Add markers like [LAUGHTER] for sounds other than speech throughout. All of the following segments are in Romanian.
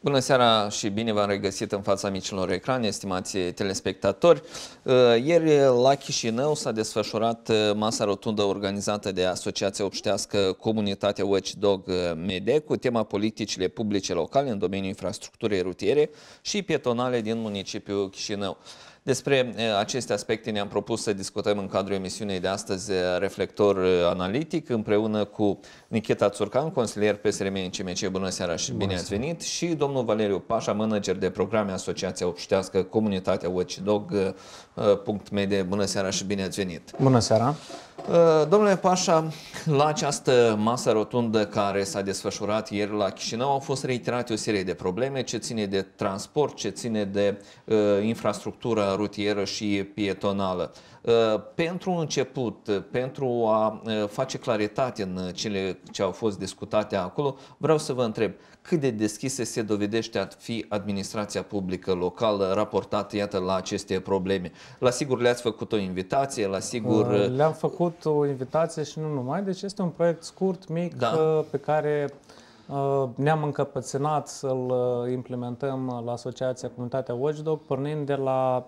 Bună seara și bine v-am regăsit în fața micilor ecrane, estimații telespectatori. Uh, ieri la Chișinău s-a desfășurat uh, masa rotundă organizată de Asociația Obștească Comunitatea Watchdog uh, Mede cu tema politicile publice locale în domeniul infrastructurii rutiere și pietonale din municipiul Chișinău. Despre aceste aspecte ne-am propus să discutăm în cadrul emisiunii de astăzi Reflector Analitic împreună cu Nicheta Țurcan, consilier PSRM în CMC. Bună seara și Bună bine ați venit! Și domnul Valeriu Pașa, manager de programe Asociația Obștească Comunitatea Watchdog.md. Bună seara și bine ați venit! Bună seara! Uh, domnule Pașa, la această masă rotundă care s-a desfășurat ieri la Chișinău au fost reiterate o serie de probleme ce ține de transport, ce ține de uh, infrastructură rutieră și pietonală. Uh, pentru început, pentru a uh, face claritate în cele ce au fost discutate acolo, vreau să vă întreb, cât de deschise se dovedește a fi administrația publică locală raportată, iată, la aceste probleme? La sigur le-ați făcut o invitație, la sigur... Uh, le-am făcut o invitație și nu numai, deci este un proiect scurt, mic, da. Uh, pe care uh, ne-am încăpățânat să-l implementăm la Asociația Comunitatea Watchdog, pornind de la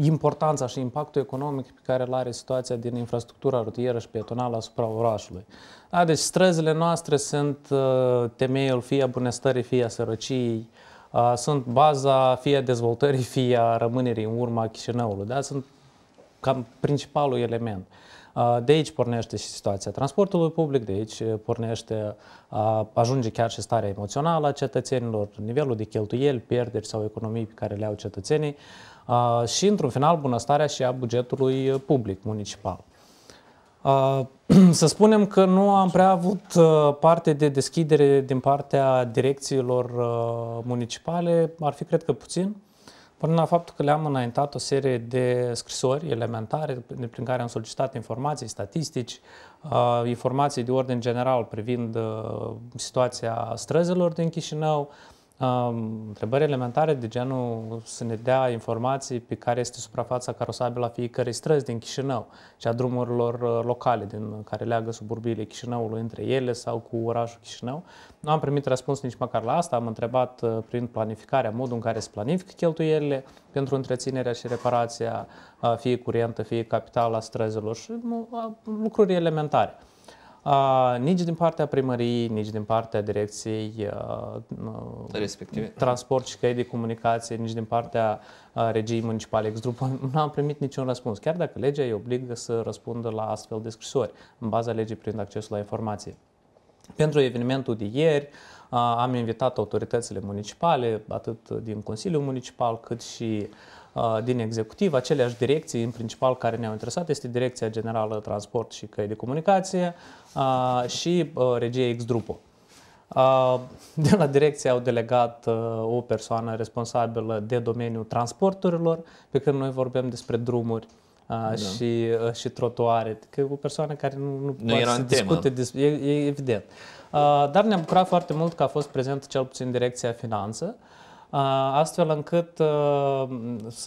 importanța și impactul economic pe care îl are situația din infrastructura rutieră și pietonală asupra orașului. A, deci străzile noastre sunt uh, temeiul fie a bunăstării, fie a sărăciei, sunt baza fie a dezvoltării, fie a rămânerii în urma Chișinăului. Da? Sunt cam principalul element. de aici pornește și situația transportului public, de aici pornește, ajunge chiar și starea emoțională a cetățenilor, nivelul de cheltuieli, pierderi sau economii pe care le au cetățenii și, într-un final, bunăstarea și a bugetului public municipal. [CLEARS THROAT] Să spunem că nu am prea avut parte de deschidere din partea direcțiilor municipale, ar fi cred că puțin, până la faptul că le-am înaintat o serie de scrisori elementare prin care am solicitat informații, statistici, informații de ordin general privind situația străzilor din Chișinău, întrebări elementare de genul să ne dea informații pe care este suprafața carosabilă a fiecărei străzi din Chișinău și a drumurilor uh, locale din care leagă suburbiile Chișinăului între ele sau cu orașul Chișinău. Nu am primit răspuns nici măcar la asta. Am întrebat uh, prin planificarea, modul în care se planifică cheltuielile pentru întreținerea și reparația uh, fie curentă, fie capitală a străzilor și lucruri elementare nici din partea primăriei, nici din partea direcției uh, Respective. transport și căi de comunicație, nici din partea uh, regiei municipale ex. nu am primit niciun răspuns, chiar dacă legea îi obligă să răspundă la astfel de scrisori, în baza legii prin accesul la informații. Pentru evenimentul de ieri, am invitat autoritățile municipale, atât din Consiliul Municipal, cât și uh, din executiv, aceleași direcții în principal care ne-au interesat este Direcția Generală Transport și Căi de Comunicație și Regie X-Drupo. De la direcție au delegat o persoană responsabilă de domeniul transporturilor, pe când noi vorbim despre drumuri da. și, și trotuare. Că o persoană care nu, nu, nu poate să discute, despre, e, e evident. Dar ne-am bucurat foarte mult că a fost prezent cel puțin direcția finanță astfel încât,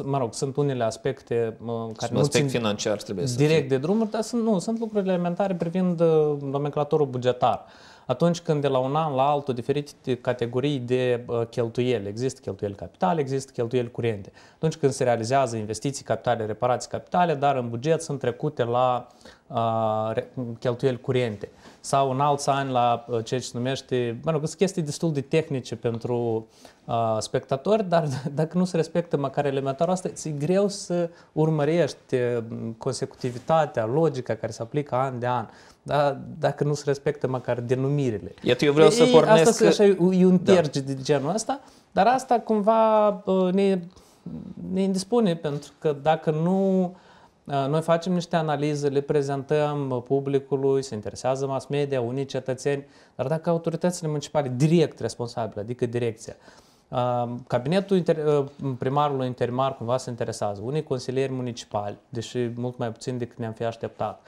mă rog, sunt unele aspecte care sunt nu aspect țin financiar, trebuie să direct fi. de drumuri, dar sunt, nu, sunt lucruri elementare privind nomenclatorul bugetar. Atunci când de la un an la altul diferite categorii de cheltuieli, există cheltuieli capitale, există cheltuieli curente. Atunci când se realizează investiții capitale, reparații capitale, dar în buget sunt trecute la uh, cheltuieli curente. Uh, sau în alți ani la uh, ceea ce se numește, mă rog, sunt chestii destul de tehnice pentru uh, spectatori, dar dacă nu se respectă măcar elementarul asta, e greu să urmărești uh, consecutivitatea, logica care se aplică an de an. Da, dacă nu se respectă măcar denumirile. Iată, eu vreau să pornesc... Asta că... așa, e un terge da. de genul ăsta, dar asta cumva uh, ne, ne indispune, pentru că dacă nu Uh, noi facem niște analize, le prezentăm uh, publicului, se interesează mass media, unii cetățeni, dar dacă autoritățile municipale direct responsabile, adică direcția, uh, cabinetul inter- primarului interimar cumva se interesează, unii consilieri municipali, deși mult mai puțin decât ne-am fi așteptat,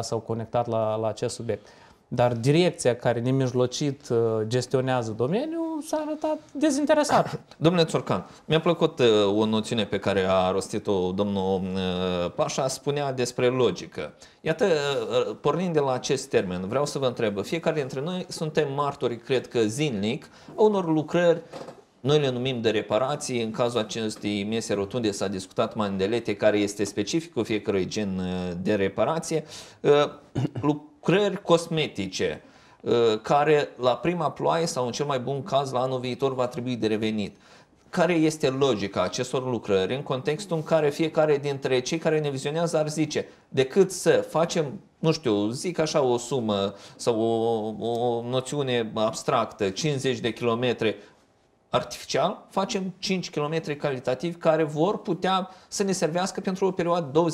s-au conectat la, la acest subiect. Dar direcția care nemijlocit uh, gestionează domeniul s-a arătat dezinteresată. [COUGHS] Domnule Țorcan, mi-a plăcut uh, o noțiune pe care a rostit-o domnul uh, Pașa, spunea despre logică. Iată, pornind de la acest termen, vreau să vă întreb, fiecare dintre noi suntem martori, cred că zilnic, a unor lucrări noi le numim de reparații. În cazul acestei mese rotunde s-a discutat mandelete, care este specificul fiecărui gen uh, de reparație. Uh, [CLEARS THROAT] lucrări cosmetice uh, care la prima ploaie sau în cel mai bun caz la anul viitor va trebui de revenit. Care este logica acestor lucrări în contextul în care fiecare dintre cei care ne vizionează ar zice decât să facem, nu știu, zic așa o sumă sau o, o noțiune abstractă, 50 de kilometre artificial, facem 5 km calitativ care vor putea să ne servească pentru o perioadă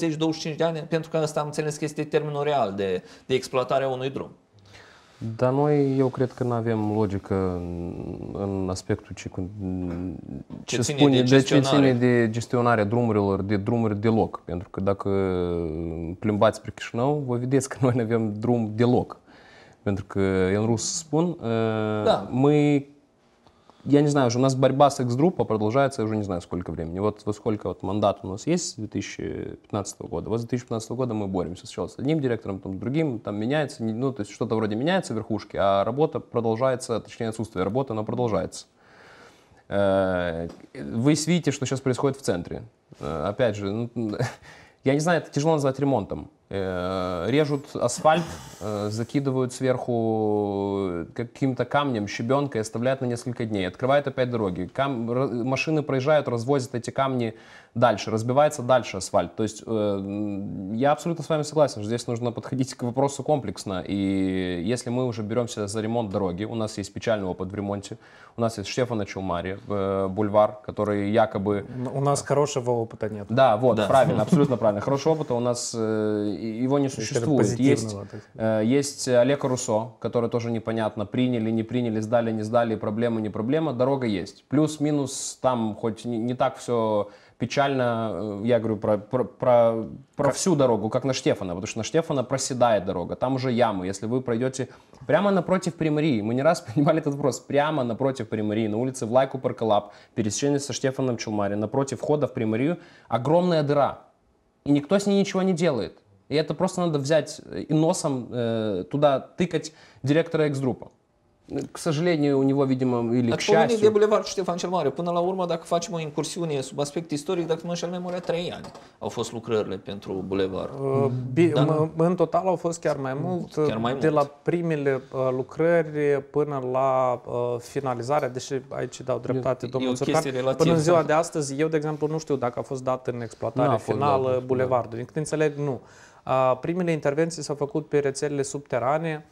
20-25 de ani, pentru că asta am înțeles că este termenul real de, de a unui drum. Dar noi, eu cred că nu avem logică în aspectul ce, ce, ce ține spune, de, gestionare. De, ce ține de gestionarea drumurilor, de drumuri deloc. Pentru că dacă plimbați spre Chișinău, vă vedeți că noi nu avem drum deloc. Pentru că în rus spun, da. мы я не знаю, уже у нас борьба с экс-группа продолжается, я уже не знаю, сколько времени. Вот, во сколько вот мандат у нас есть с 2015 года. Вот с 2015 года мы боремся сначала с одним директором, потом с другим, там меняется, ну, то есть что-то вроде меняется в верхушке, а работа продолжается, точнее, отсутствие работы, оно продолжается. Э, вы видите, что сейчас происходит в центре. Э, опять же, ну, [LAUGHS] Я не знаю, это тяжело назвать ремонтом. Э, режут асфальт, э, закидывают сверху э, каким-то камнем, щебенкой, оставляют на несколько дней, открывают опять дороги. Кам... Машины проезжают, развозят эти камни дальше, разбивается дальше асфальт. То есть э, я абсолютно с вами согласен, что здесь нужно подходить к вопросу комплексно. И если мы уже беремся за ремонт дороги, у нас есть печальный опыт в ремонте, у нас есть Штефана Чумари, э, бульвар, который якобы... У нас хорошего опыта нет. Да, вот, да. правильно, абсолютно [LAUGHS] правильно. Хорошего опыта у нас, э, его не существует. Есть, э, есть Олег Руссо, который тоже непонятно, приняли, не приняли, сдали, не сдали, проблема, не проблема, дорога есть. Плюс-минус там хоть не, не так все печально, э, я говорю про, про, про, про как... всю дорогу, как на Штефана, потому что на Штефана проседает дорога, там уже ямы. Если вы пройдете прямо напротив Примарии, мы не раз [LAUGHS] понимали этот вопрос, прямо напротив Примарии, на улице в Влайку Паркалап, пересечение со Штефаном Чулмари, напротив входа в Примарию, огромная дыра. И никто с ней ничего не делает. И это просто надо взять э, и носом э, туда тыкать директора экс-группа. К сожалению, у него, видимо, или к счастью. de bulevard Ștefan cel Mare. Până la urmă, dacă facem o incursiune sub aspect istoric, dacă nu mă înșel, mai trei ani au fost lucrările pentru bulevard. Uh, da. În total au fost chiar mai mult, chiar mai mult. de la primele uh, lucrări până la uh, finalizarea, deși aici dau dreptate domnul Țurcan. Până în ziua de astăzi, eu, de exemplu, nu știu dacă a fost dat în exploatare finală da. bulevardul. Din câte înțeleg, nu. Primele intervenții s-au făcut pe rețelele subterane,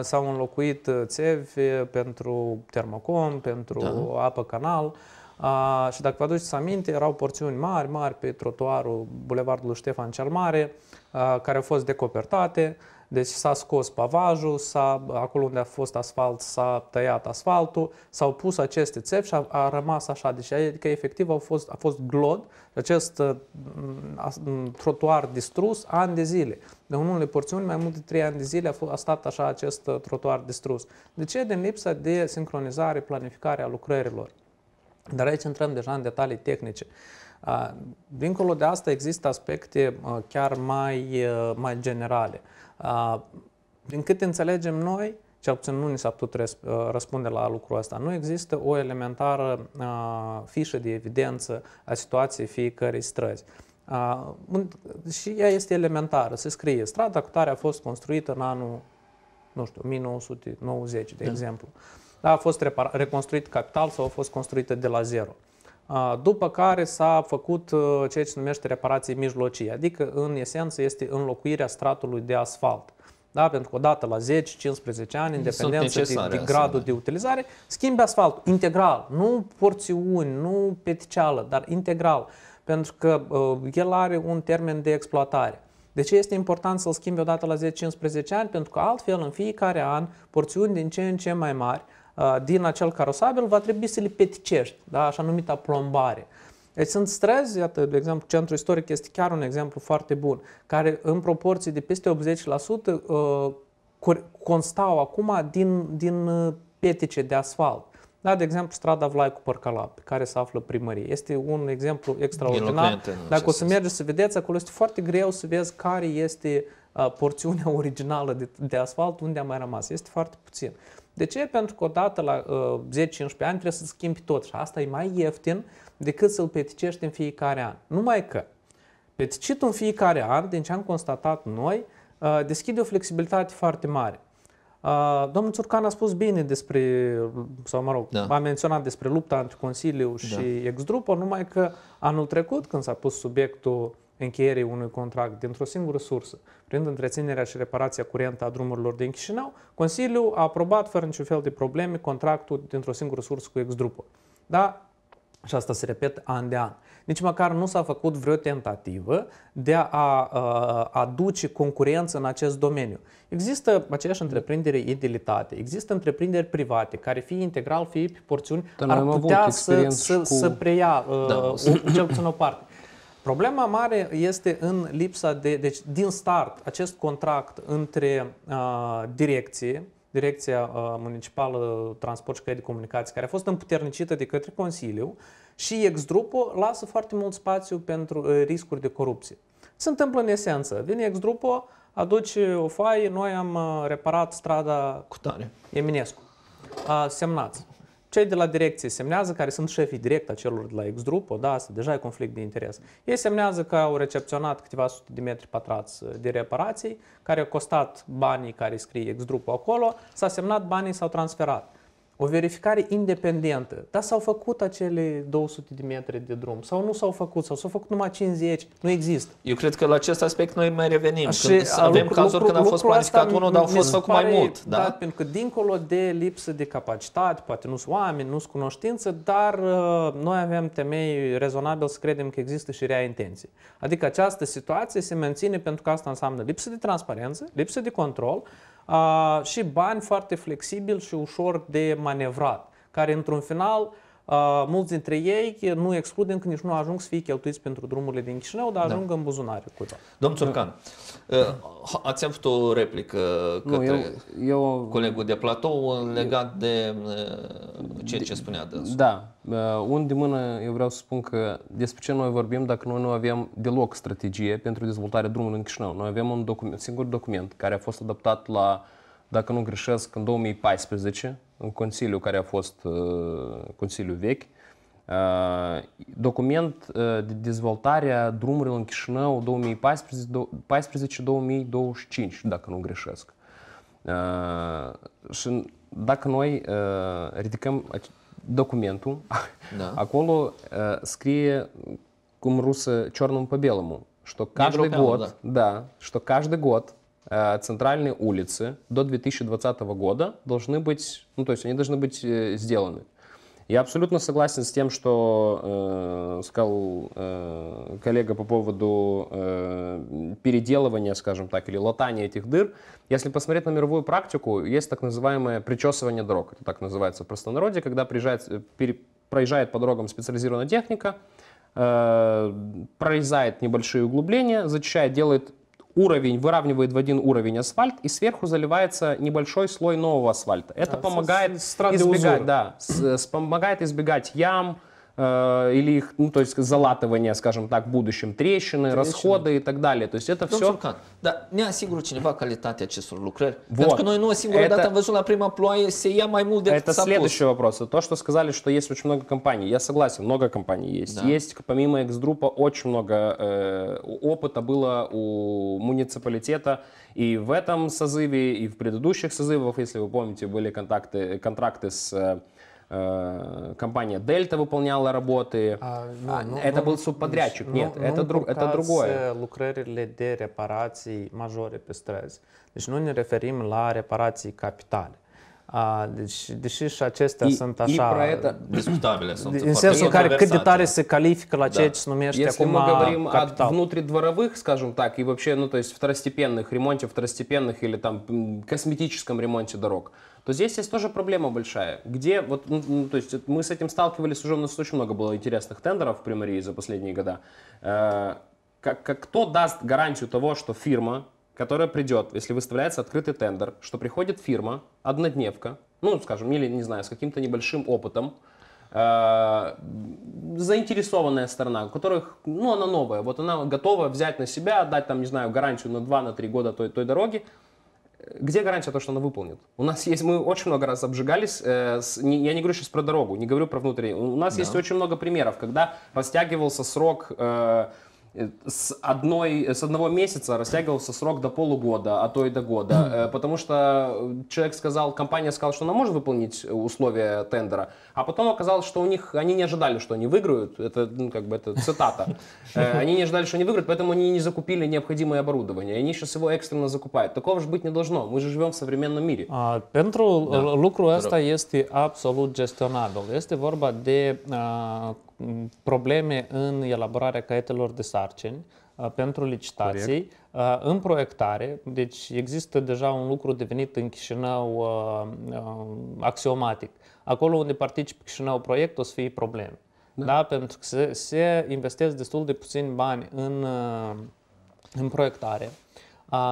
S-au înlocuit uh, țevi pentru termocom, pentru da. apă canal. A, și dacă vă aduceți aminte, erau porțiuni mari, mari pe trotuarul Bulevardului Ștefan cel Mare, a, care au fost decopertate. Deci s-a scos pavajul, s-a, acolo unde a fost asfalt s-a tăiat asfaltul, s-au pus aceste țevi și a, a rămas așa. Deci adică efectiv au fost, a fost glod acest uh, a, trotuar distrus ani de zile de unele porțiuni, mai mult de 3 ani de zile a, fost, a stat așa acest uh, trotuar distrus. De ce? Din lipsa de sincronizare, planificare a lucrărilor. Dar aici intrăm deja în detalii tehnice. Dincolo de asta există aspecte uh, chiar mai, uh, mai generale. Din câte înțelegem noi, cel puțin nu ni s-a putut răspunde la lucrul ăsta. Nu există o elementară fișă de evidență a situației fiecărei străzi și ea este elementară. Se scrie, strada cu tare a fost construită în anul, nu știu, 1990, de da. exemplu. Da, a fost reconstruit capital sau a fost construită de la zero. După care s-a făcut uh, ceea ce se numește reparații mijlocii, adică în esență este înlocuirea stratului de asfalt. Da? Pentru că odată la 10-15 ani, în dependență de, de gradul asemenea. de utilizare, schimbi asfaltul integral, nu porțiuni, nu peticeală, dar integral pentru că uh, el are un termen de exploatare. De ce este important să-l schimbi odată la 10-15 ani? Pentru că altfel, în fiecare an, porțiuni din ce în ce mai mari uh, din acel carosabil va trebui să le peticești, da? așa numita plombare. Deci sunt străzi, iată, de exemplu, centrul istoric este chiar un exemplu foarte bun, care în proporții de peste 80% uh, constau acum din, din petice de asfalt. Da, de exemplu, strada Vlai cu Părcala, pe care se află primărie. Este un exemplu extraordinar. Dacă o să mergeți să vedeți, acolo este foarte greu să vezi care este porțiunea [LAUGHS] originală de, de asfalt, unde a mai rămas. Este foarte puțin. De ce? Pentru că odată la uh, 10-15 ani trebuie să schimbi tot și asta e mai ieftin decât să-l peticești în fiecare an. Numai că peticitul în fiecare an, din ce am constatat noi, uh, deschide o flexibilitate foarte mare. Domnul Țurcan a spus bine despre, sau mă rog, da. a menționat despre lupta între Consiliu da. și da. Exdrupo, numai că anul trecut, când s-a pus subiectul încheierii unui contract dintr-o singură sursă, prin întreținerea și reparația curentă a drumurilor din Chișinău, Consiliul a aprobat fără niciun fel de probleme contractul dintr-o singură sursă cu Exdrupo. Da? Și asta se repetă an de an. Nici măcar nu s-a făcut vreo tentativă de a, a uh, aduce concurență în acest domeniu. Există aceeași întreprindere idilitate, există întreprinderi private care fie integral, fie pe porțiuni, Dar ar putea să, să, cu... să preia uh, da. uh, cel puțin o parte. Problema mare este în lipsa de, deci din start, acest contract între uh, direcție, Direcția uh, Municipală Transport și Credit Comunicații, care a fost împuternicită de către Consiliu și ex lasă foarte mult spațiu pentru uh, riscuri de corupție. Se întâmplă în esență. Vine ex drupo aduce o foaie, noi am uh, reparat strada Cutare. Eminescu. Semnați cei de la direcție semnează, care sunt șefii direct a celor de la ex da, asta deja e conflict de interes. Ei semnează că au recepționat câteva sute de metri pătrați uh, de reparații, care au costat banii care scrie ex acolo, s-a semnat, banii s-au transferat o verificare independentă. Dar s-au făcut acele 200 de metri de drum sau nu s-au făcut, sau s-au făcut numai 50, nu există. Eu cred că la acest aspect noi mai revenim. Și când avem lucru, cazuri lucru, când a fost planificat unul, dar au fost făcut mai mult. Da? da? Pentru că dincolo de lipsă de capacitate, poate nu sunt oameni, nu sunt cunoștință, dar uh, noi avem temei rezonabil să credem că există și rea intenție. Adică această situație se menține pentru că asta înseamnă lipsă de transparență, lipsă de control, Ah, și bani foarte flexibil și ușor de manevrat, care într-un final Uh, mulți dintre ei nu excludem că nici nu ajung să fie cheltuiți pentru drumurile din Chișinău, dar da. ajung da. în buzunare Domnul Țurcan, uh, ați avut o replică către nu, eu, eu... colegul de platou uh, legat eu... de ceea ce spunea dânsul. Da, de mână eu vreau să spun că despre ce noi vorbim dacă noi nu aveam deloc strategie pentru dezvoltarea drumului în Chișinău. Noi avem un, document, un singur document care a fost adaptat la dacă nu greșesc, în 2014, în Consiliul care a fost uh, Consiliul vechi, uh, document uh, de dezvoltare a drumurilor în Chișinău 2014-2025, dacă nu greșesc. Uh, și dacă noi uh, ridicăm documentul, [LAUGHS] da. acolo uh, scrie cum rusă черным по белому, că каждый Da, да, da, что Э, центральные улицы до 2020 года должны быть, ну то есть они должны быть э, сделаны. Я абсолютно согласен с тем, что э, сказал э, коллега по поводу э, переделывания, скажем так, или латания этих дыр. Если посмотреть на мировую практику, есть так называемое причесывание дорог. Это так называется в простонародье, когда приезжает, э, пере, проезжает по дорогам специализированная техника, э, прорезает небольшие углубления, зачищает, делает уровень, выравнивает в один уровень асфальт, и сверху заливается небольшой слой нового асфальта. Это а, помогает с, избегать, да, с, э, с, помогает избегать ям, Э, или их, ну, то есть залатывание, скажем так, в будущем, трещины, трещины. расходы и так далее. То есть это все... Да, не ne asigură cineva calitatea acestor lucrări? Вот. Pentru că noi nu o это... dată văzut la prima ploaie se ia mai mult decât Это следующий вопрос. То, что сказали, что есть очень много компаний. Я согласен, много компаний есть. Да. Есть, помимо X-Группа, очень много э, опыта было у муниципалитета и в этом созыве, и в предыдущих созывах, если вы помните, были контакты, контракты с э, Э, компания Дельта выполняла работы. А, ну, а, ну, это ну, был субподрядчик, ну, нет, ну, это, ну, друг, это другое. Э, lucrările de reparații majore pe străzi. Deci nu ne referim la reparații A, deci, deși și acestea e, sunt așa... Проекта... Discutabile sunt. În sensul în care cât de tare se califică la ceea da. ce se numește Если acum говорим capital. о внутридворовых, скажем так, и вообще, ну, то есть второстепенных, ремонте второстепенных или там косметическом ремонте дорог, то здесь есть тоже проблема большая. Где, вот, ну, ну, то есть мы с этим сталкивались уже, у нас очень много было интересных тендеров в Примарии за последние года. Э, как, как, кто даст гарантию того, что фирма, которая придет, если выставляется открытый тендер, что приходит фирма, однодневка, ну, скажем, или, не знаю, с каким-то небольшим опытом, э, заинтересованная сторона, у которых, ну, она новая, вот она готова взять на себя, дать там, не знаю, гарантию на 2-3 на года той, той дороги, где гарантия то, что она выполнит? У нас есть, мы очень много раз обжигались, э, с, не, я не говорю сейчас про дорогу, не говорю про внутренние. У нас да. есть очень много примеров, когда растягивался срок э, с, одной, с одного месяца растягивался срок до полугода, а то и до года, э, потому что э, человек сказал, компания сказала, что она может выполнить э, условия тендера, а потом оказалось, что у них они не ожидали, что они выиграют. Это ну, как бы это цитата. Э, они не ожидали, что они выиграют, поэтому они не закупили необходимое оборудование. Они сейчас его экстренно закупают. Такого же быть не должно. Мы же живем в современном мире. Пентру а pentru da. lucrul абсолют este absolut ворба де vorba de uh, probleme în elaborarea pentru licitații Corect. în proiectare. Deci există deja un lucru devenit în Chișinău axiomatic. Acolo unde participi Chișinău proiect o să fie probleme. Da. da? Pentru că se, se investesc destul de puțini bani în, în proiectare.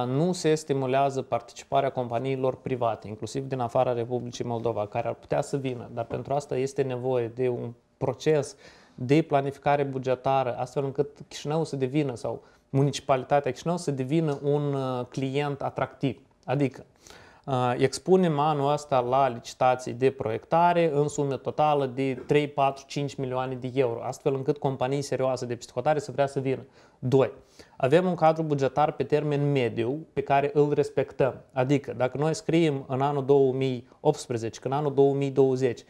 Nu se stimulează participarea companiilor private, inclusiv din afara Republicii Moldova, care ar putea să vină, dar pentru asta este nevoie de un proces uh, de planificare bugetară, astfel încât Chișinău să devină sau municipalitatea Chișinău să devină un uh, client atractiv. Adică uh, expunem anul ăsta la licitații de proiectare în sume totală de 3, 4, 5 milioane de euro, astfel încât companii serioase de psihotare să vrea să vină. 2. Avem un cadru bugetar pe termen mediu pe care îl respectăm. Adică, dacă noi scriem în anul 2018 în anul 2020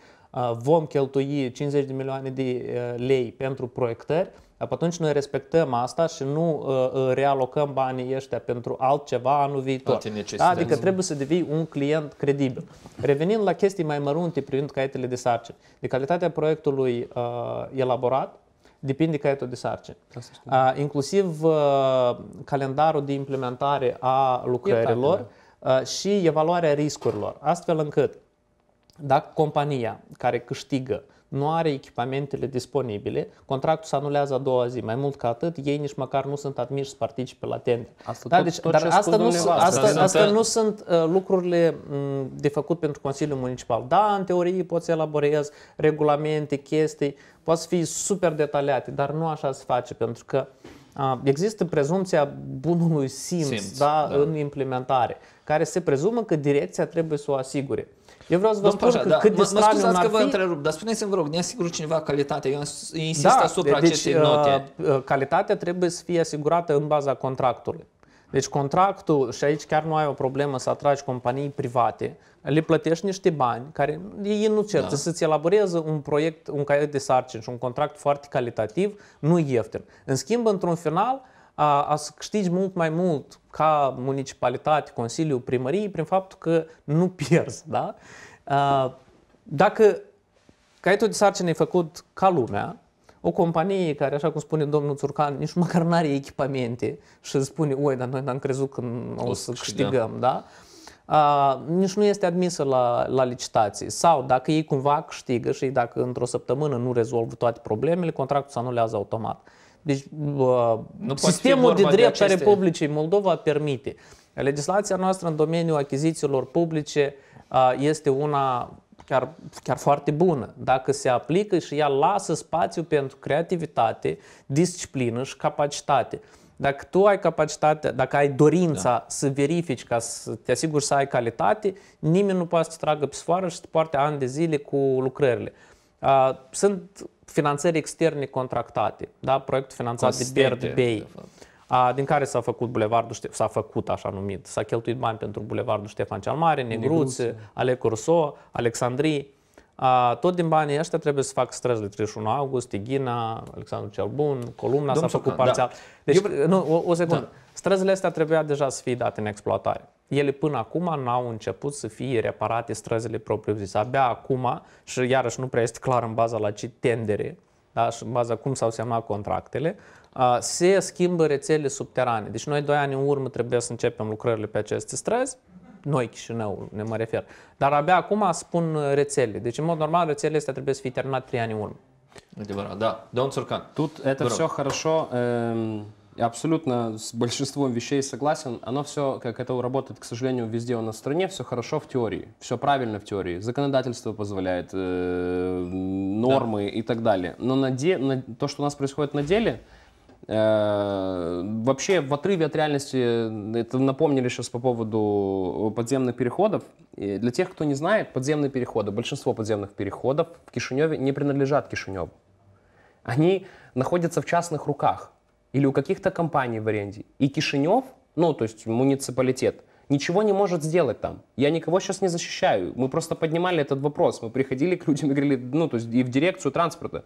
vom cheltui 50 de milioane de lei pentru proiectări, atunci noi respectăm asta și nu realocăm banii ăștia pentru altceva anul viitor. Da, adică trebuie să devii un client credibil. Revenind la chestii mai mărunte privind caietele de sarcini, de calitatea proiectului elaborat, depinde caietul de sarcini. Uh, inclusiv uh, calendarul de implementare a lucrărilor uh, și evaluarea riscurilor, astfel încât dacă compania care câștigă nu are echipamentele disponibile, contractul se anulează a doua zi. Mai mult ca atât, ei nici măcar nu sunt admiși să participe la tender. Asta da, tot, deci, tot dar asta nu, asta, asta, asta nu sunt uh, lucrurile m, mm, de făcut pentru Consiliul Municipal. Da, în teorie poți elaborezi regulamente, chestii, poți fi super detaliate, dar nu așa se face, pentru că uh, există prezumția bunului simț, simț da, da. în implementare, care se prezumă că direcția trebuie să o asigure. Eu vreau să vă spun că da. cât de mă, mă scuzați că vă fi... întrerup, dar spuneți-mi, vă rog, ne asigură cineva calitatea. Eu insist da, asupra deci, acestei uh, note. Uh, calitatea trebuie să fie asigurată în baza contractului. Deci contractul, și aici chiar nu ai o problemă să atragi companii private, le plătești niște bani care ei nu cer, da. să-ți elaboreze un proiect, un caiet de sarcini și un contract foarte calitativ, nu ieftin. În schimb, într-un final, a, a să câștigi mult mai mult ca municipalitate, Consiliul Primăriei, prin faptul că nu [LAUGHS] pierzi, da? A, dacă caietul de sarcină e făcut ca lumea, o companie care, așa cum spune domnul Țurcan, nici măcar nu are echipamente și spune, oi, dar noi n-am crezut că o să câștigăm, da? da? A, nici nu este admisă la, la licitații. Sau dacă ei cumva câștigă și dacă într-o săptămână nu rezolvă toate problemele, contractul se anulează automat. Deci uh, nu sistemul de drept al Republicii Moldova permite. Legislația noastră în domeniul achizițiilor publice uh, este una chiar, chiar foarte bună. Dacă se aplică și ea lasă spațiu pentru creativitate, disciplină și capacitate. Dacă tu ai capacitatea, dacă ai dorința da. să verifici ca să te asiguri să ai calitate, nimeni nu poate să te tragă pe sfoară și să te poarte ani de zile cu lucrările. Uh, sunt finanțări externe contractate, da? proiect finanțat Constante, de Bird Bay, a, din care s-a făcut bulevardul, Ștef- s-a făcut așa numit, s-a cheltuit bani pentru bulevardul Ștefan cel Mare, Negruțe, Ale Curso, Alexandrii, a, tot din banii ăștia trebuie să fac străzi de 31 august, Tighina, Alexandru cel Bun, Columna s-a făcut da. parțial. Da. Deci, Eu... nu, o, o secundă. Da. Străzile astea trebuia deja să fie date în exploatare ele până acum n-au început să fie reparate străzile propriu-zise. Abia acum, și iarăși nu prea este clar în baza la ce tendere, da, și în baza cum s-au semnat contractele, se schimbă rețele subterane. Deci noi doi ani în urmă trebuie să începem lucrările pe aceste străzi, noi Chișinăul, ne mă refer. Dar abia acum spun rețele. Deci, în mod normal, rețelele astea trebuie să fie terminate trei ani în urmă. Adevărat, da. Domnul Țurcan. Tot e tot хорошо э, Я абсолютно с большинством вещей согласен. Оно все, как это работает, к сожалению, везде у нас в стране, все хорошо в теории, все правильно в теории. Законодательство позволяет, э, нормы да. и так далее. Но на де, на, то, что у нас происходит на деле, э, вообще в отрыве от реальности, э, это напомнили сейчас по поводу подземных переходов. И для тех, кто не знает, подземные переходы, большинство подземных переходов в Кишиневе не принадлежат Кишиневу. Они находятся в частных руках или у каких-то компаний в аренде. И Кишинев, ну, то есть муниципалитет, ничего не может сделать там. Я никого сейчас не защищаю. Мы просто поднимали этот вопрос. Мы приходили к людям и говорили, ну, то есть и в дирекцию транспорта.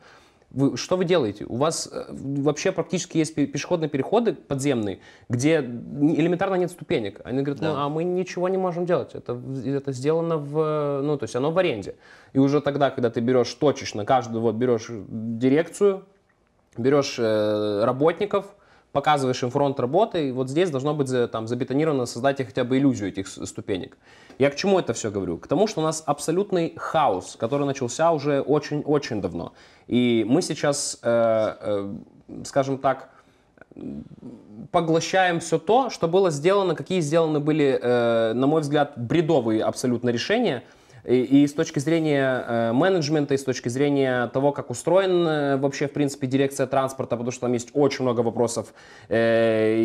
Вы, что вы делаете? У вас э, вообще практически есть пешеходные переходы подземные, где элементарно нет ступенек. Они говорят, да. ну а мы ничего не можем делать. Это, это сделано в, ну то есть оно в аренде. И уже тогда, когда ты берешь точечно каждую, вот берешь дирекцию, берешь э, работников, показываешь им фронт работы, и вот здесь должно быть там, забетонировано создать хотя бы иллюзию этих ступенек. Я к чему это все говорю? К тому, что у нас абсолютный хаос, который начался уже очень-очень давно. И мы сейчас, э, э, скажем так, поглощаем все то, что было сделано, какие сделаны были, э, на мой взгляд, бредовые абсолютно решения – и, и с точки зрения э, менеджмента, и с точки зрения того, как устроен э, вообще, в принципе, дирекция транспорта, потому что там есть очень много вопросов. Э,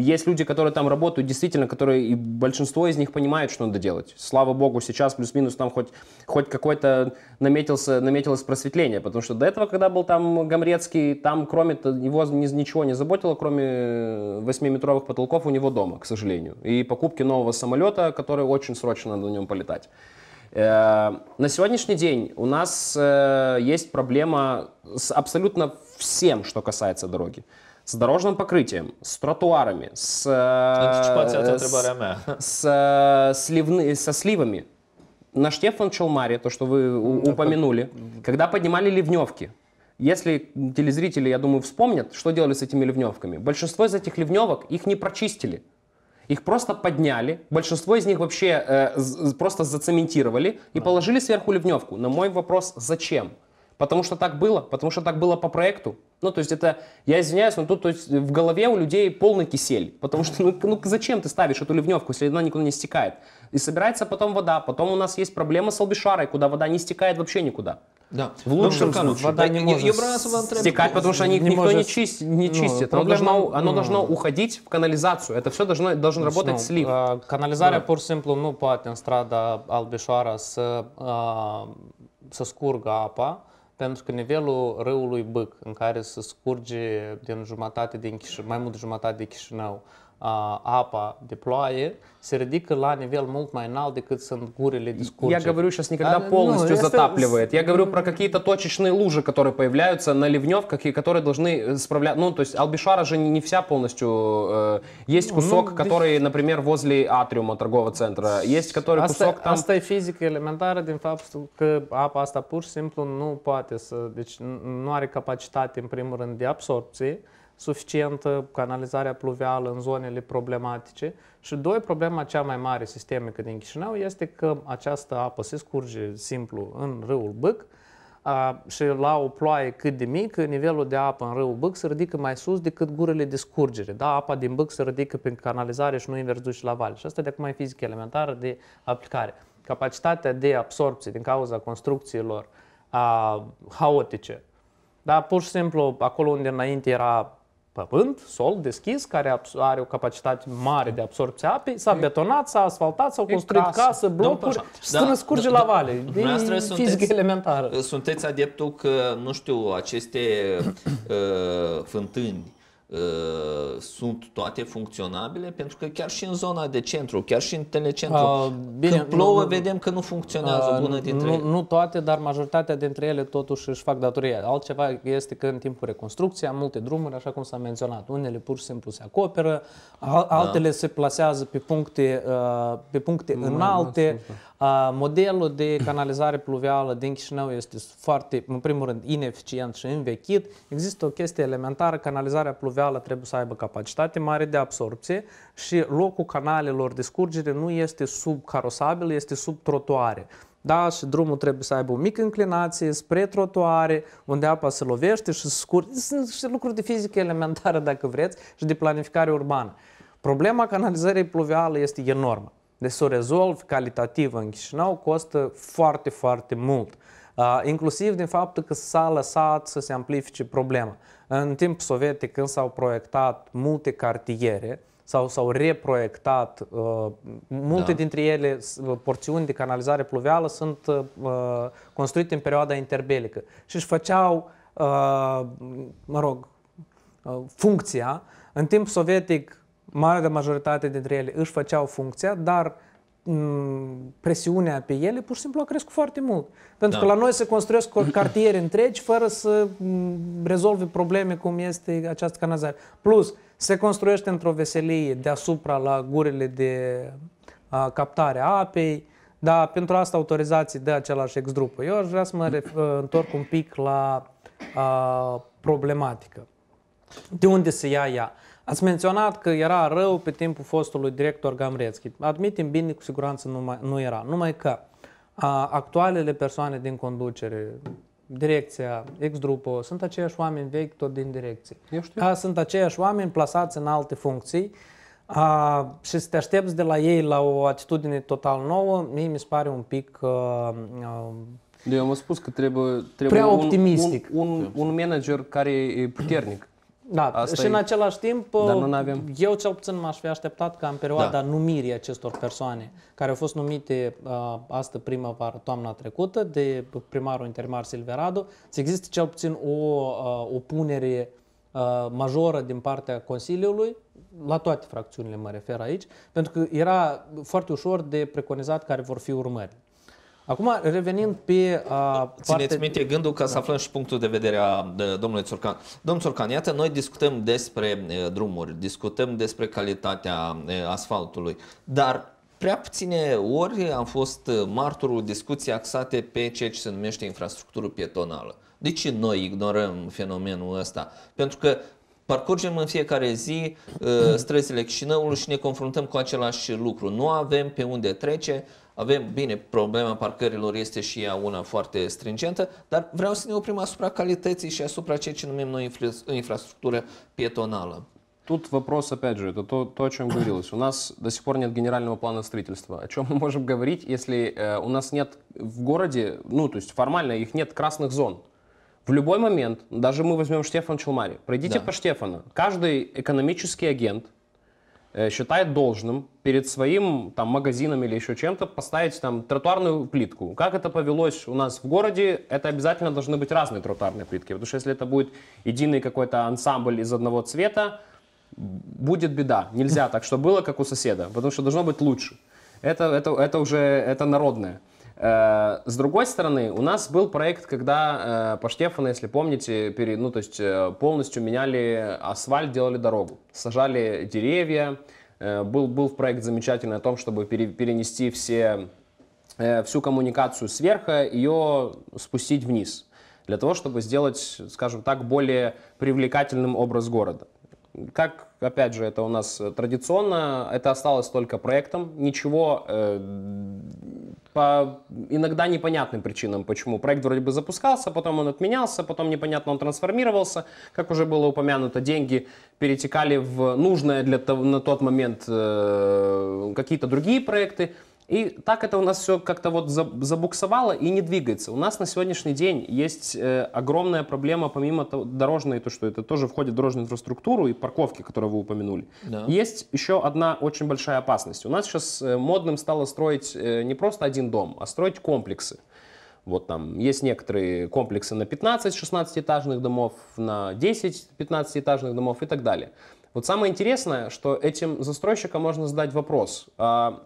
есть люди, которые там работают, действительно, которые, и большинство из них понимают, что надо делать. Слава богу, сейчас плюс-минус там хоть, хоть какое-то наметился, наметилось просветление, потому что до этого, когда был там Гамрецкий, там кроме него ничего не заботило, кроме 8-метровых э, потолков у него дома, к сожалению, и покупки нового самолета, который очень срочно надо на нем полетать. Э, на сегодняшний день у нас э, есть проблема с абсолютно всем, что касается дороги. С дорожным покрытием, с тротуарами, с, э, с, с, сливны, со сливами. На Штефан-Челмаре, то, что вы упомянули, когда поднимали ливневки, если телезрители, я думаю, вспомнят, что делали с этими ливневками. Большинство из этих ливневок их не прочистили. Их просто подняли, большинство из них вообще э, просто зацементировали и да. положили сверху ливневку. На мой вопрос, зачем? Потому что так было, потому что так было по проекту. Ну, то есть это, я извиняюсь, но тут то есть, в голове у людей полный кисель. Потому что, ну, ну зачем ты ставишь эту ливневку, если она никуда не стекает? и собирается потом вода. Потом у нас есть проблема с Албишарой, куда вода не стекает вообще никуда. Да. В лучшем случае. Вода э, не э, может стекать, потому что они, не никто может... не, чист, не ну, чистит. Оно, проблема... должно, оно mm. должно уходить в канализацию. Это все должно, должен работать а, ну, слив. канализация, да. pur ну, nu poate în strada Albișoara скурга апа, să scurgă apa, pentru că nivelul râului Bâc, în care se scurge din jumătate din Chișinău, mai mult de jumătate de Chișinău, uh, apa de ploaie se ridică la nivel mult mai înalt decât sunt gurile discurce. Я говорю сейчас никогда полностью затапливает. Я говорю про какие-то точечные лужи, которые появляются на ливневках и которые должны справлять. Ну, то есть Албишара же не вся полностью. Э, есть ну, кусок, который, например, возле атриума торгового центра. Есть который кусок там... Asta e fizică elementară din faptul că apa asta pur și simplu nu poate să... Deci nu are capacitate, în primul rând, de absorpție. suficientă, canalizarea pluvială în zonele problematice și doi, problema cea mai mare sistemică din Chișinău este că această apă se scurge simplu în râul Bâc a, și la o ploaie cât de mică, nivelul de apă în râul Bâc se ridică mai sus decât gurile de scurgere. Da, apa din Bâc se ridică prin canalizare și nu invers duce la vale. Și asta de acum e fizică elementară de aplicare. Capacitatea de absorpție din cauza construcțiilor a, haotice da, pur și simplu, acolo unde înainte era pământ, sol deschis, care are o capacitate mare de absorpție apei, s-a exact. betonat, s-a asfaltat, s-au construit casă, casă da, blocuri da, să ne scurge da, la da. vale. E fizică elementară. Sunteți adeptul că, nu știu, aceste uh, fântâni Uh, sunt toate funcționabile, pentru că chiar și în zona de centru, chiar și în telecentru, uh, bine, când plouă, nu, vedem că nu funcționează uh, bună dintre nu, ele. Nu toate, dar majoritatea dintre ele totuși își fac datoria. Altceva este că în timpul reconstrucției am multe drumuri, așa cum s-a menționat. Unele pur și simplu se acoperă, da. altele da. se plasează pe puncte, uh, pe puncte nu, înalte, nu, Modelul de canalizare pluvială din Chișinău este foarte, în primul rând, ineficient și învechit. Există o chestie elementară, canalizarea pluvială trebuie să aibă capacitate mare de absorpție și locul canalelor de scurgere nu este sub carosabil, este sub trotuare. Da, și drumul trebuie să aibă o mică inclinație spre trotuare, unde apa se lovește și se scurge. Sunt și lucruri de fizică elementară, dacă vreți, și de planificare urbană. Problema canalizării pluviale este enormă. De deci să o rezolvi calitativ în Chișinău costă foarte, foarte mult. Uh, inclusiv din faptul că s-a lăsat să se amplifice problema. În timp sovietic, când s-au proiectat multe cartiere, sau s-au reproiectat. Uh, multe da. dintre ele, uh, porțiuni de canalizare pluvială, sunt uh, construite în perioada interbelică și își făceau, uh, mă rog, uh, funcția. În timp sovietic, marea de majoritate dintre ele își făceau funcția, dar presiunea pe ele pur și simplu a crescut foarte mult. Pentru da. că la noi se construiesc cartiere întregi fără să rezolve probleme cum este această canalizare. Plus, se construiește într-o veselie deasupra la gurile de a, captare a apei, dar pentru asta autorizații de același ex-drupă. Eu aș vrea să mă ă, întorc un pic la a, problematică. De unde se ia ea? Ați menționat că era rău pe timpul fostului director Gamrețchi. Admitem bine, cu siguranță nu, mai, nu era. Numai că a, actualele persoane din conducere, direcția, ex-drupo, sunt aceiași oameni vechi tot din direcție. Eu știu. A, sunt aceiași oameni plasați în alte funcții a, și să te aștepți de la ei la o atitudine total nouă, mie mi se pare un pic... A, a, eu am spus că trebuie, trebuie prea optimistic. Un, un, un manager care e puternic da, Asta și e... în același timp, uh, avem... eu cel puțin m-aș fi așteptat ca în perioada da. numirii acestor persoane, care au fost numite uh, astă primăvară, toamna trecută, de primarul interimar Silverado, să existe cel puțin o uh, opunere uh, majoră din partea Consiliului, la toate fracțiunile mă refer aici, pentru că era foarte ușor de preconizat care vor fi urmări. Acum, revenind pe... A, uh, Țineți parte... minte gândul ca să da. aflăm și punctul de vedere a domnului Țurcan. Domnul Țurcan, iată, noi discutăm despre uh, drumuri, discutăm despre calitatea uh, asfaltului, dar prea puține ori am fost martorul discuții axate pe ceea ce se numește infrastructură pietonală. De ce noi ignorăm fenomenul ăsta? Pentru că parcurgem în fiecare zi străzile Chișinăului și ne confruntăm cu același lucru. Nu avem pe unde trece, Avem, bine, problema parcărilor este și ea una foarte stringentă, dar vreau să ne oprim asupra calității și asupra ceea ce numim noi infra- infrastructură пиетонала. Тут вопрос, опять же, это то, то, о чем говорилось. У нас до сих пор нет генерального плана строительства. О чем [LAUGHS] мы можем говорить, если э, у нас нет в городе, ну, то есть формально их нет красных зон? В любой момент, даже мы возьмем Штефан Челмари, пройдите да. по Штефану. Каждый экономический агент, Э, считает должным перед своим там, магазином или еще чем-то поставить там тротуарную плитку. Как это повелось у нас в городе, это обязательно должны быть разные тротуарные плитки, потому что если это будет единый какой-то ансамбль из одного цвета, будет беда. Нельзя так, что было, как у соседа, потому что должно быть лучше. Это, это, это уже это народное. Э, с другой стороны, у нас был проект, когда э, Паштефана, если помните, перед, ну, то есть э, полностью меняли асфальт, делали дорогу, сажали деревья. Был, был проект замечательный о том, чтобы перенести все, всю коммуникацию сверху, ее спустить вниз, для того, чтобы сделать, скажем так, более привлекательным образ города как, опять же, это у нас э, традиционно, это осталось только проектом. Ничего э, по иногда непонятным причинам, почему. Проект вроде бы запускался, потом он отменялся, потом непонятно он трансформировался. Как уже было упомянуто, деньги перетекали в нужное для того, на тот момент э, какие-то другие проекты. И так это у нас все как-то вот забуксовало и не двигается. У нас на сегодняшний день есть э, огромная проблема, помимо того, дорожной, то, что это тоже входит в дорожную инфраструктуру и парковки, которые вы упомянули. Да. Есть еще одна очень большая опасность. У нас сейчас э, модным стало строить э, не просто один дом, а строить комплексы. Вот там есть некоторые комплексы на 15-16 этажных домов, на 10-15 этажных домов и так далее. Вот самое интересное, что этим застройщикам можно задать вопрос, а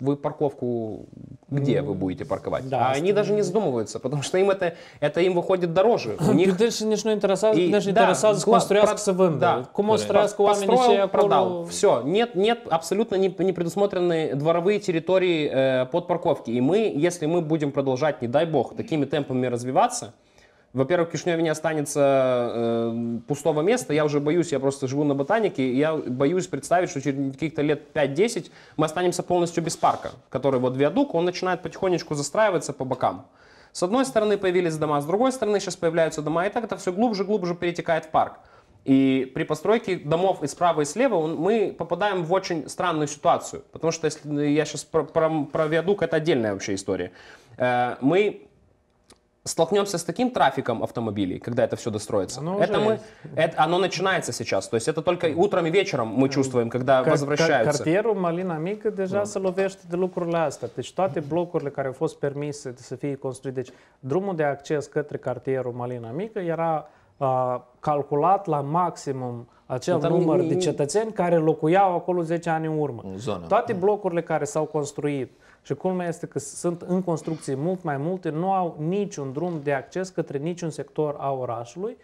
вы парковку где вы будете парковать? Да, а они даже не задумываются, потому что им это, это им выходит дороже. У [LAUGHS] них... Більше нічно інтересаз, і, даже інтересаз да, конструкція вим. Да. Кому стреску вам Построил, продал. Все. Нет, нет, абсолютно не, не предусмотрены дворовые территории э, под парковки. И мы, если мы будем продолжать, не дай бог, такими темпами развиваться, во-первых, в Кишневе не останется э, пустого места. Я уже боюсь, я просто живу на ботанике, и я боюсь представить, что через каких-то лет 5-10 мы останемся полностью без парка, который вот виадук, он начинает потихонечку застраиваться по бокам. С одной стороны появились дома, с другой стороны сейчас появляются дома, и так это все глубже-глубже перетекает в парк. И при постройке домов и справа, и слева мы попадаем в очень странную ситуацию. Потому что если я сейчас про, про, про виадук, это отдельная вообще история. Э, мы столкнемся с таким трафиком автомобилей, когда это все достроится. Оно это мы, есть. это, оно начинается сейчас. То есть это только утром и вечером мы чувствуем, когда Car- возвращаются. Cartierul Malina Mică deja mm. se lovește de lucrurile astea. Deci toate blocurile care au fost permise să fie construite. Deci drumul de acces către cartierul Malina Mică era calculat la maximum acel Dar număr de cetățeni care locuiau acolo 10 ani în urmă. În Toate mm. blocurile care s-au construit și culmea este că sunt în construcții mult mai multe, nu au niciun drum de acces către niciun sector a orașului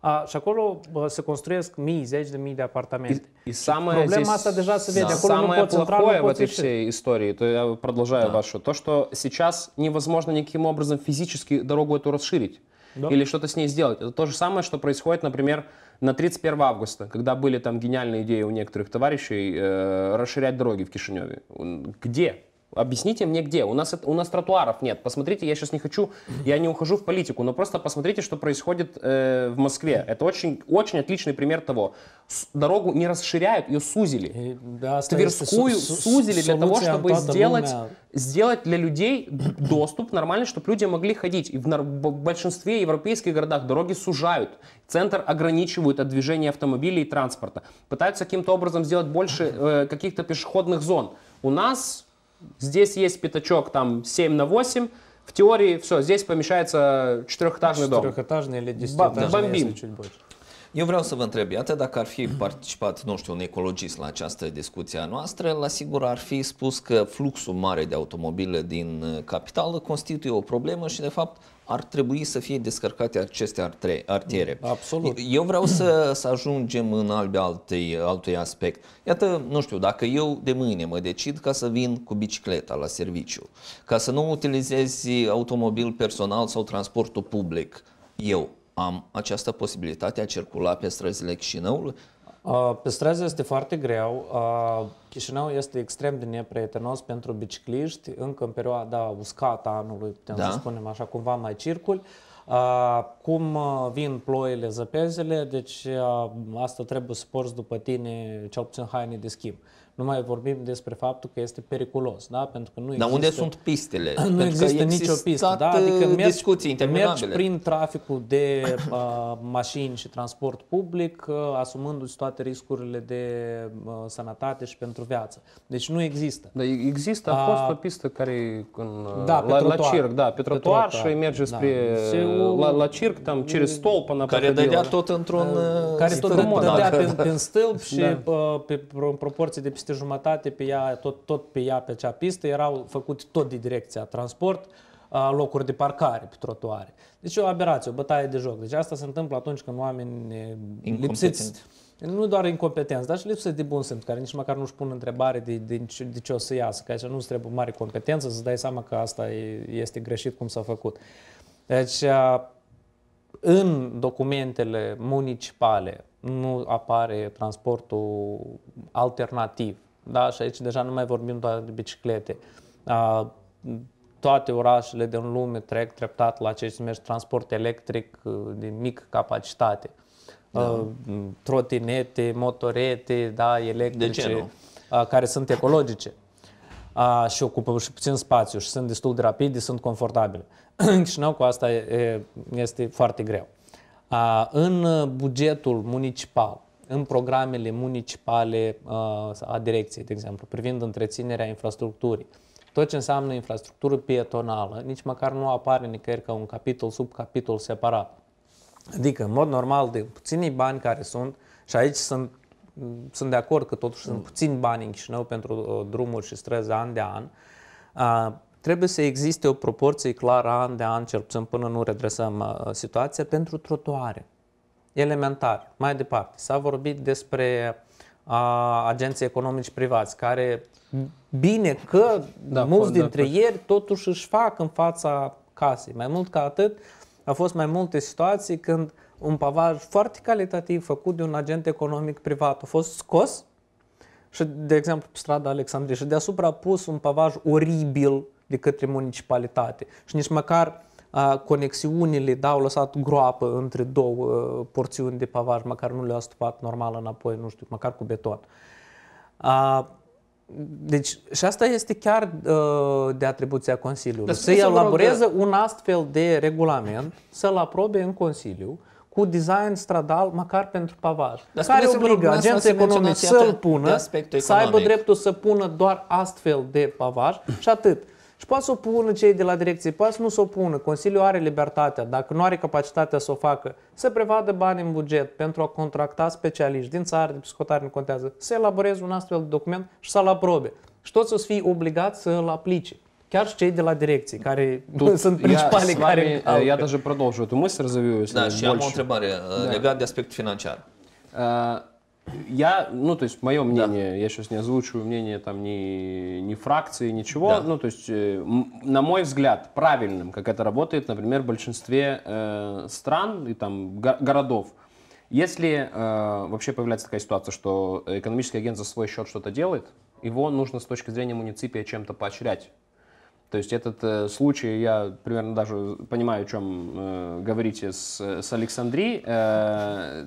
a, și acolo a, se construiesc mii, zeci de mii de apartamente. I, i самое Проблема здесь, это deja se vede. Da. Acolo самое плохое в этой всей истории, то я продолжаю да. вашу, то, что сейчас невозможно никаким образом физически дорогу эту расширить. да. или что-то с ней сделать. Это то же самое, что происходит, например, на 31 августа, когда были там гениальные идеи у некоторых товарищей э, расширять дороги в Кишиневе. Где? Объясните мне, где. У нас, у нас тротуаров нет. Посмотрите, я сейчас не хочу, я не ухожу в политику, но просто посмотрите, что происходит э, в Москве. Это очень, очень отличный пример того. С, дорогу не расширяют, ее сузили. И, да, Тверскую с, сузили с, для того, чтобы сделать, думаю. сделать для людей доступ нормальный, чтобы люди могли ходить. И в, в большинстве европейских городах дороги сужают. Центр ограничивают от движения автомобилей и транспорта. Пытаются каким-то образом сделать больше э, каких-то пешеходных зон. У нас здесь есть пятачок там 7 на 8, в теории все, здесь помещается четырехэтажный дом. Четырехэтажный или десятиэтажный, Бомбим. если чуть больше. Eu vreau să vă întreb, iată, dacă ar fi participat, nu știu, un ecologist la această discuție a noastră, la sigur ar fi spus că fluxul mare de automobile din capitală constituie o problemă și, de fapt, ar trebui să fie descărcate aceste artiere. Absolut. Eu vreau să, să ajungem în albe altei, altui aspect. Iată, nu știu, dacă eu de mâine mă decid ca să vin cu bicicleta la serviciu, ca să nu utilizezi automobil personal sau transportul public, eu, am această posibilitate a circula pe străzile Chișinăului? Pe străzi este foarte greu. Chișinău este extrem de neprietenos pentru bicicliști, încă în perioada da, uscată anului, putem da. să spunem așa, cumva mai circul. Cum vin ploile, zăpezele, deci asta trebuie să porți după tine cel puțin haine de schimb. Nu mai vorbim despre faptul că este periculos, da? Pentru că nu Dar unde sunt pistele? [CLEARS THROAT] Nu Pentru există nicio pistă, da? Adică mergi, discuții mergi prin traficul de uh, [CLEARS THROAT] mașini și transport public, uh, asumându-ți toate riscurile de uh, sănătate și pentru viață. Deci nu există. Da, există, a fost o pistă care în, da, la, la circ, da, pe trotuar și merge da. spre da. la, la circ, там, cere столб, până Care dădea tot într-un Care uh, tot dădea pe, prin stâlp și [LAUGHS] da. uh, pe, pe proporție de piste jumătate pe ea, tot, tot pe ea, pe acea pistă, erau făcute tot de direcția transport, locuri de parcare pe trotuare. Deci o aberație, o bătaie de joc. Deci asta se întâmplă atunci când oameni lipsiți, nu doar incompetenți, dar și lipsă de bun simț, care nici măcar nu-și pun întrebare de, de, de ce o să iasă, că aici nu-ți trebuie mare competență să dai seama că asta este greșit cum s-a făcut. Deci în documentele municipale nu apare transportul alternativ. Da? Și aici deja nu mai vorbim doar de biciclete. A, toate orașele din lume trec treptat la ce se numește transport electric uh, de mică capacitate. Da. Trotinete, motorete, da, electrice, care sunt ecologice și ocupă și puțin spațiu și sunt destul de rapide, sunt confortabile. În Chișinău [CLEARS THROAT] cu asta e, este foarte greu. A, în bugetul municipal, în programele municipale a, a direcției, de exemplu, privind întreținerea infrastructurii, tot ce înseamnă infrastructură pietonală, nici măcar nu apare nicăieri ca un capitol, sub capitol separat. Adică, în mod normal, de puținii bani care sunt, și aici sunt Mm, sunt de acord că totuși sunt mm. puțini bani în Chișinău pentru uh, drumuri și străzi an de an. Uh, trebuie să existe o proporție clară an de an, cel puțin până nu redresăm uh, situația, pentru trotuare. Elementar. Mai departe, s-a vorbit despre a agenții economici privați, care bine că da, mulți da, dintre da, da. ei totuși își fac în fața casei. Mai mult ca atât, au fost mai multe situații când un pavaj foarte calitativ făcut de un agent economic privat. A fost scos și, de exemplu, pe strada Alexandrie și deasupra a pus un pavaj oribil de către municipalitate și nici măcar a, conexiunile, da, au lăsat groapă între două a, porțiuni de pavaj, măcar nu le-au stupat normal înapoi, nu știu, măcar cu beton. A, deci, și asta este chiar uh, de atribuția Consiliului. Să elaboreze un astfel de regulament, să-l aprobe în Consiliu cu design stradal, măcar pentru pavaj, Dar care obligă agenții economici să-l pună, să aibă dreptul să pună doar astfel de pavaj [CLEARS THROAT] și atât. Și poate să o pună cei de la direcție, poate să nu să o pună. Consiliul are libertatea, dacă nu are capacitatea să o facă, să prevadă bani în buget pentru a contracta specialiști din țară, de psihotare nu contează, să elaboreze un astfel de document și să-l aprobe. Și toți o să fie obligați să-l aplice. chiar și cei de la direcții, care Тут [LAUGHS] sunt principalii care... Вами, я даже продолжу эту мысль, развиваю Да, și am o întrebare да. Uh, legat de aspect financiar. Я, ну, то есть, мое мнение, да. я сейчас не озвучиваю мнение там ни, ни фракции, ничего. Да. Ну, то есть, на мой взгляд, правильным, как это работает, например, в большинстве э, стран и там го- городов. Если э, вообще появляется такая ситуация, что экономический агент за свой счет что-то делает, его нужно с точки зрения муниципия чем-то поощрять. То есть этот э, случай, я примерно даже понимаю, о чем э, говорите с, с Александрией, э,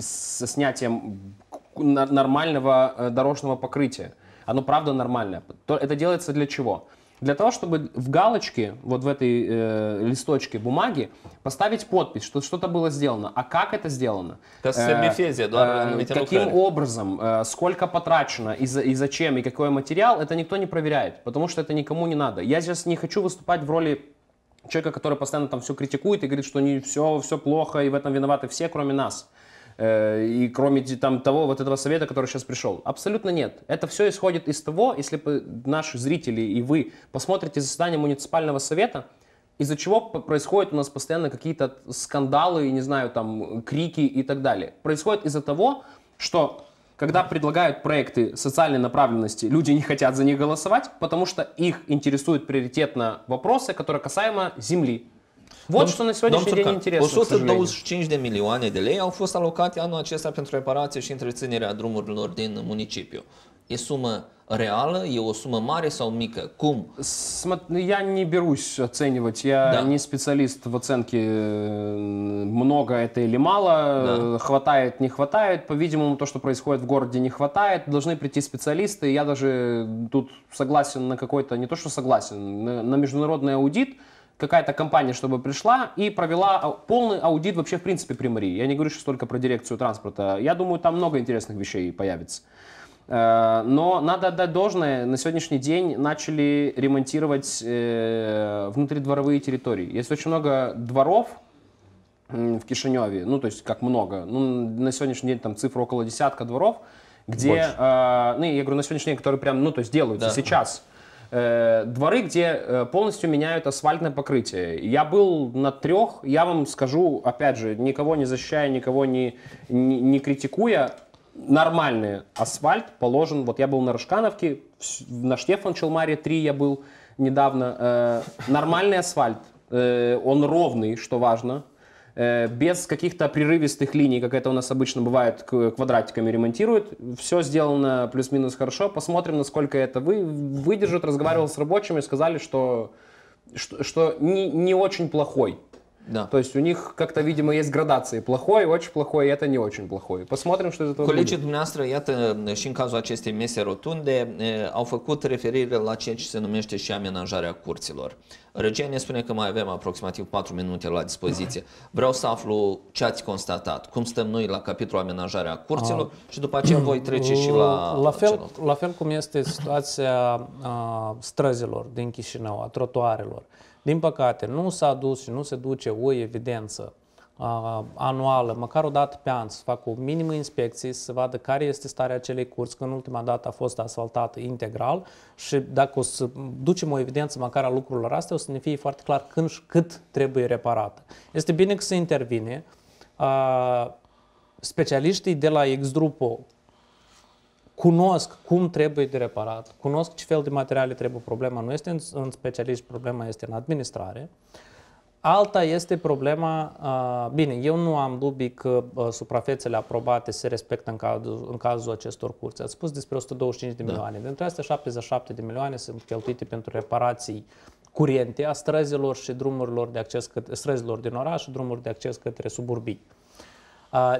со снятием нормального э, дорожного покрытия. Оно правда нормальное. это делается для чего? Для того, чтобы в галочке, вот в этой э, листочке бумаги, поставить подпись, что что-то было сделано. А как это сделано? Э, э, каким образом, э, сколько потрачено и, за, и зачем, и какой материал, это никто не проверяет, потому что это никому не надо. Я сейчас не хочу выступать в роли человека, который постоянно там все критикует и говорит, что не все, все плохо, и в этом виноваты все, кроме нас. Э, и кроме там, того вот этого совета, который сейчас пришел. Абсолютно нет. Это все исходит из того, если бы наши зрители и вы посмотрите заседание муниципального совета, из-за чего происходят у нас постоянно какие-то скандалы, не знаю, там, крики и так далее. Происходит из-за того, что когда предлагают проекты социальной направленности, люди не хотят за них голосовать, потому что их интересуют приоритетно вопросы, которые касаемо земли, Văd și în ziua de dень interesant. 125 de milioane de lei au fost alocate anul acesta pentru reparație și întreținerea drumurilor din municipiu. E сумма реала, его сумма Мари Салмика, кум. Я не берусь оценивать, я да. не специалист в оценке, э, много это или мало, да. хватает, не хватает. По-видимому, то, что происходит в городе, не хватает. Должны прийти специалисты, я даже тут согласен на какой-то, не то что согласен, на международный аудит, какая-то компания, чтобы пришла и провела а, полный аудит вообще в принципе Примарии. Я не говорю сейчас только про дирекцию транспорта. Я думаю, там много интересных вещей появится. Э, но надо отдать должное, на сегодняшний день начали ремонтировать э, внутридворовые территории. Есть очень много дворов в Кишиневе, ну то есть как много, ну, на сегодняшний день там цифра около десятка дворов, где, э, ну я говорю, на сегодняшний день, которые прям, ну то есть делаются да. сейчас, Э, дворы, где э, полностью меняют асфальтное покрытие. Я был на трех, я вам скажу, опять же, никого не защищая, никого не, не, не критикуя, нормальный асфальт положен. Вот я был на Рожкановке, на Штефан-Челмаре 3 я был недавно. Э, нормальный асфальт, он ровный, что важно, Э, без каких-то прерывистых линий, как это у нас обычно бывает, квадратиками ремонтируют. Все сделано плюс-минус хорошо. Посмотрим, насколько это вы, выдержит. Разговаривал с рабочими, сказали, что, что, что не, не очень плохой Да. То есть у них как-то, видимо, есть градации. Плохой, очень плохой, это не очень плохой. Посмотрим что из этого Colegii будет. dumneavoastră, iată, și în cazul acestei mese rotunde, au făcut referire la ceea ce se numește și amenajarea curților. Regia ne spune că mai avem aproximativ 4 minute la dispoziție. Vreau să aflu ce ați constatat, cum stăm noi la capitolul amenajarea curților a, și după aceea voi trece și la [CLEARS THROAT] la fel, la fel cum este situația a, străzilor din Chișinău, a trotuarelor. Din păcate, nu s-a dus și nu se duce o evidență uh, anuală, măcar o dată pe an, să facă o minimă inspecție, să vadă care este starea acelei curți, că în ultima dată a fost asfaltată integral și dacă o să ducem o evidență măcar a lucrurilor astea, o să ne fie foarte clar când și cât trebuie reparată. Este bine că se intervine. Uh, specialiștii de la Exdrupo cunosc cum trebuie de reparat, cunosc ce fel de materiale trebuie. Problema nu este în, în specialiști, problema este în administrare. Alta este problema, bine, eu nu am dubii că suprafețele aprobate se respectă în cazul, în cazul acestor curți. Ați spus despre 125 de da. milioane. Da. Dintre astea, 77 de milioane sunt cheltuite pentru reparații curente a străzilor și drumurilor de acces către, străzilor din oraș și drumuri de acces către suburbii.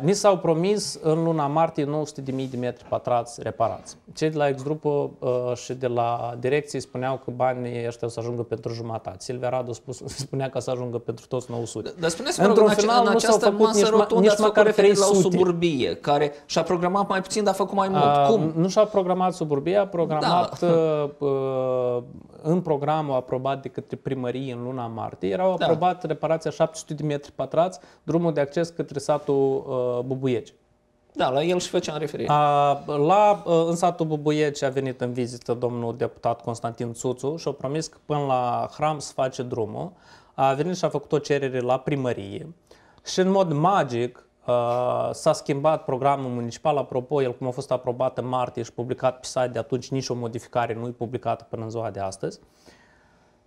Ni s-au promis în luna martie 900.000 de metri pătrați reparați. Cei de la ex-grupă și de la direcție spuneau că banii ăștia o să ajungă pentru jumătate. Silvia Radu spus, [LAUGHS] spunea că să ajungă pentru toți 900. Dar spuneți-mi, în, în rog, final, în această masă nici, rotundă nici ați făcut 300. la o suburbie care și-a programat mai puțin, dar a făcut mai mult. A, Cum? Nu și-a programat suburbia, a programat da. [LAUGHS] Uh, uh, în programul aprobat de către primărie în luna martie, erau da. reparația 700 de metri pătrați, drumul de acces către satul uh, Bubuieci. Da, la el și făceam referire. A, la, uh, în satul Bubuieci a venit în vizită domnul deputat Constantin Țuțu și a promis că până la hram să face drumul. A venit și a făcut o cerere la primărie și în mod magic uh, s-a schimbat programul municipal. Apropo, el cum a fost aprobat în martie și publicat pe site de atunci, nici o modificare nu e publicată până în ziua de astăzi.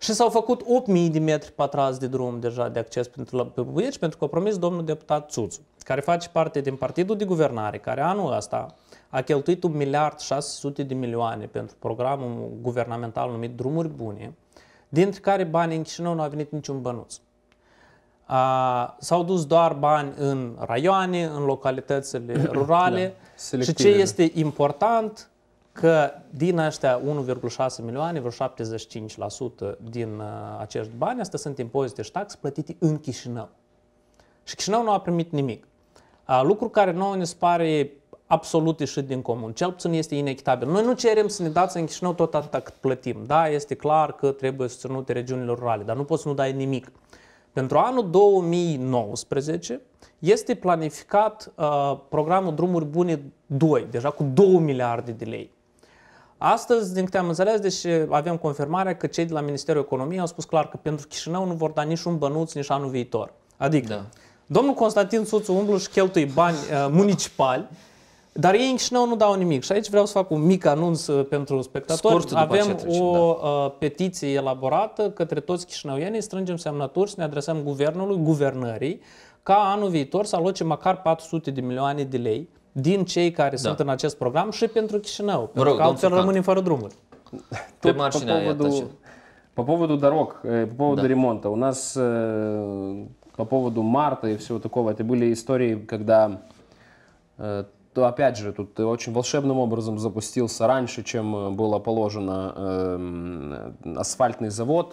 Și s-au făcut 8.000 de metri pătrați de drum deja de acces pentru Buiești, pentru că a promis domnul deputat Țuțu, care face parte din partidul de guvernare, care anul ăsta a cheltuit 1 miliard 600 de milioane pentru programul guvernamental numit Drumuri Bune, dintre care bani în Chișinău nu a venit niciun bănuț. A, s-au dus doar bani în raioane, în localitățile [CLEARS THROAT] rurale da, și ce da. este important – că din ăștia 1,6 milioane, vreo 75% din uh, acești bani, asta sunt impozite și taxe plătite în Chișinău. Și Chișinău nu a primit nimic. Uh, lucru care nouă ne pare absolut ieșit din comun. Cel puțin este inechitabil. Noi nu cerem să ne dați în Chișinău tot atât cât plătim. Da, este clar că trebuie să ținute regiunile rurale, dar nu poți să nu dai nimic. Pentru anul 2019 este planificat uh, programul Drumuri Bune 2, deja cu 2 miliarde de lei. Astăzi, din câte am înțeles, deci avem confirmarea că cei de la Ministerul Economiei au spus clar că pentru Chișinău nu vor da nici un bănuț nici anul viitor. Adică, da. domnul Constantin Suțu umblu și cheltui bani uh, municipali, dar ei în Chișinău nu dau nimic. Și aici vreau să fac un mic anunț uh, pentru spectatori. Scurt, Avem trecem, o da. uh, petiție elaborată către toți chișinăuienii, strângem semnături, și ne adresăm guvernului, guvernării, ca anul viitor să aloce măcar 400 de milioane de lei din cei care da. sunt în acest program și pentru Chișinău, Mă rog, că altfel rămânem fără drumuri. Pe маршина по поводу, по поводу дорог, по поводу ремонта. У нас по поводу марта и всего такого, это были истории, когда, то, опять же, тут очень волшебным образом запустился раньше, чем было положено э, э асфальтный завод,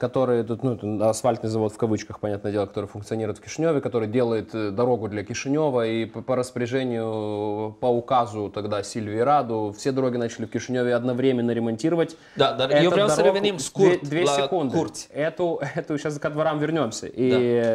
который, тут, ну, асфальтный завод в кавычках, понятное дело, который функционирует в Кишиневе, который делает э, дорогу для Кишинева, и по, по распоряжению, по указу тогда Сильвии Раду, все дороги начали в Кишиневе одновременно ремонтировать. Да, да, я дорогу, скурт, две, две секунды. Курт. Эту, [LAUGHS] эту сейчас ко дворам вернемся. И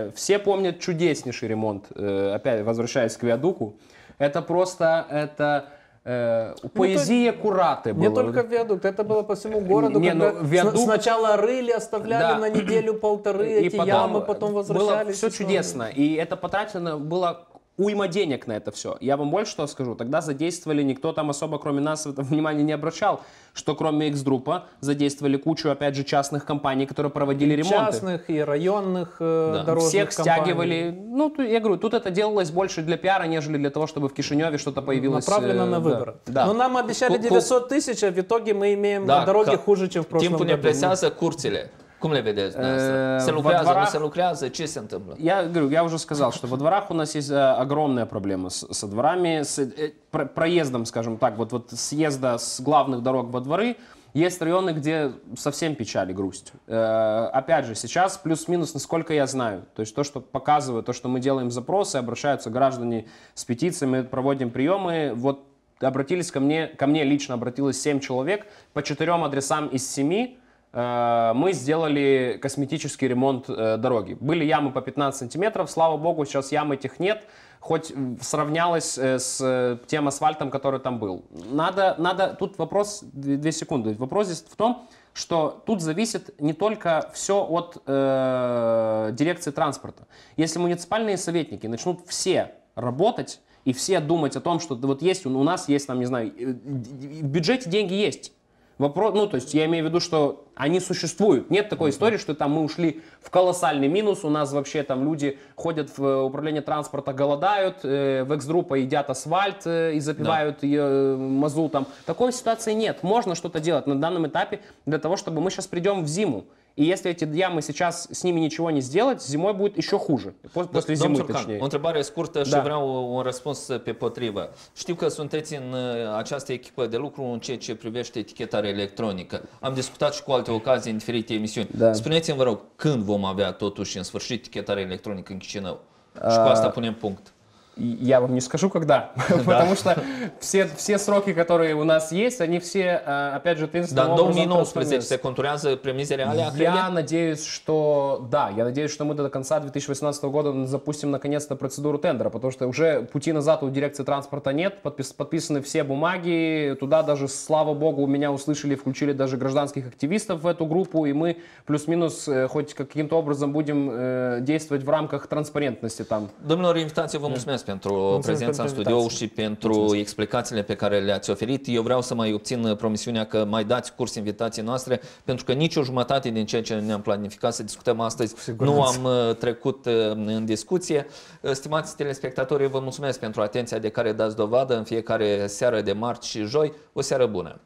да. все помнят чудеснейший ремонт, э, опять возвращаясь к Виадуку, это просто, это э, поэзия ну, Кураты была. Не только виадукт, это было по всему городу. Не, ну, виадукт... Сначала рыли, оставляли да. на неделю-полторы эти и потом, ямы, потом возвращались. Было все чудесно, и это потрачено было уйма денег на это все. Я вам больше что скажу. Тогда задействовали, никто там особо кроме нас [LAUGHS] внимания не обращал, что кроме X-группа задействовали кучу, опять же, частных компаний, которые проводили и ремонты. Частных и районных э, да. дорожных Всех компаний. стягивали. Ну, я говорю, тут это делалось больше для пиара, нежели для того, чтобы в Кишиневе что-то появилось. Направлено э, на выборы. Да. Но нам обещали 900 тысяч, а в итоге мы имеем да, на дороге хуже, чем в прошлом году. Тем более, куртили. Cum le vedeți э, dumneavoastră? Se lucrează, во дворах... nu se lucrează? Ce se întâmplă? Я говорю, я уже сказал, что во дворах у нас есть э, огромная проблема с, со дворами, с э, проездом, скажем так, вот, вот съезда с главных дорог во дворы. Есть районы, где совсем печаль и грусть. Э, опять же, сейчас плюс-минус, насколько я знаю, то есть то, что показывают, то, что мы делаем запросы, обращаются граждане с петициями, проводим приемы, вот обратились ко мне, ко мне лично обратилось 7 человек по четырем адресам из 7, Э, мы сделали косметический ремонт э, дороги. Были ямы по 15 сантиметров, слава богу, сейчас ям этих нет, хоть сравнялось э, с тем асфальтом, который там был. Надо, надо, тут вопрос, две секунды, вопрос здесь в том, что тут зависит не только все от э, дирекции транспорта. Если муниципальные советники начнут все работать и все думать о том, что вот есть у нас есть там не знаю в бюджете деньги есть, Вопрос, ну, то есть я имею в виду, что они существуют. Нет такой mm-hmm. истории, что там мы ушли в колоссальный минус, у нас вообще там люди ходят в э, управление транспорта, голодают, э, в экс-группа едят асфальт э, и запивают да. ее э, мазутом. Такой ситуации нет. Можно что-то делать на данном этапе для того, чтобы мы сейчас придем в зиму. И если эти ямы сейчас с ними ничего не сделать, зимой будет еще хуже. После Domn зимы, Turcan, точнее. întrebare scurtă și da. vreau un răspuns pe potrivă. Știu că sunteți în această echipă de lucru în ceea ce privește etichetarea electronică. Am discutat și cu alte ocazii în diferite emisiuni. Da. Spuneți-mi, vă rog, când vom avea totuși în sfârșit etichetarea electronică în Chișinău? Și cu asta punem punct. Я вам не скажу, когда, [LAUGHS] потому что все, все сроки, которые у нас есть, они все, э, опять же, Dar în 2019 se conturează premizele alea Я надеюсь, что да, я надеюсь, что мы до конца 2018 года запустим наконец-то процедуру тендера, потому что уже пути назад у дирекции транспорта нет, подпис, подписаны все бумаги, туда даже, слава богу, у меня услышали, включили даже гражданских активистов в эту группу, и мы плюс-минус э, хоть каким-то образом будем э, действовать в рамках транспарентности там. Domnilor, invitație, vă mulțumesc pentru Mulțumesc prezența pentru în studio și pentru Mulțumesc. explicațiile pe care le-ați oferit. Eu vreau să mai obțin promisiunea că mai dați curs invitației noastre, pentru că nici o jumătate din ceea ce ne-am planificat să discutăm astăzi nu am uh, trecut uh, în discuție. Uh, stimați telespectatori, vă mulțumesc pentru atenția de care dați dovadă în fiecare seară de marți și joi. O seară bună!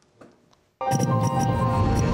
Thank you.